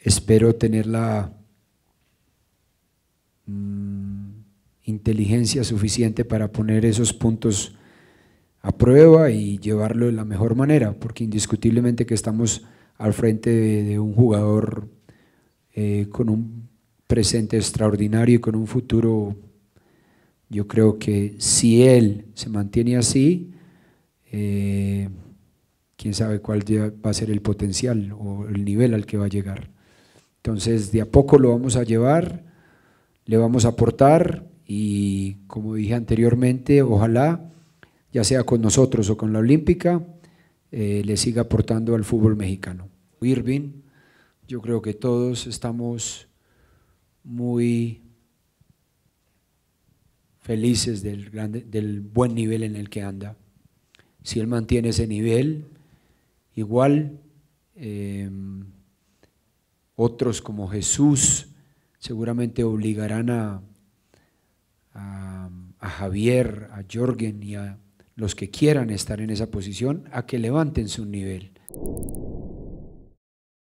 Espero tener la mm, inteligencia suficiente para poner esos puntos a prueba y llevarlo de la mejor manera, porque indiscutiblemente que estamos al frente de, un jugador eh, con un presente extraordinario y con un futuro, yo creo que si él se mantiene así, eh, quién sabe cuál va a ser el potencial o el nivel al que va a llegar. Entonces, de a poco lo vamos a llevar, le vamos a aportar y, como dije anteriormente, ojalá, ya sea con nosotros o con la Olímpica, eh, le siga aportando al fútbol mexicano. Irving, yo creo que todos estamos muy felices del, grande, del buen nivel en el que anda. Si él mantiene ese nivel, igual... Eh, otros como Jesús seguramente obligarán a, Javier, a Jorgen y a los que quieran estar en esa posición a que levanten su nivel.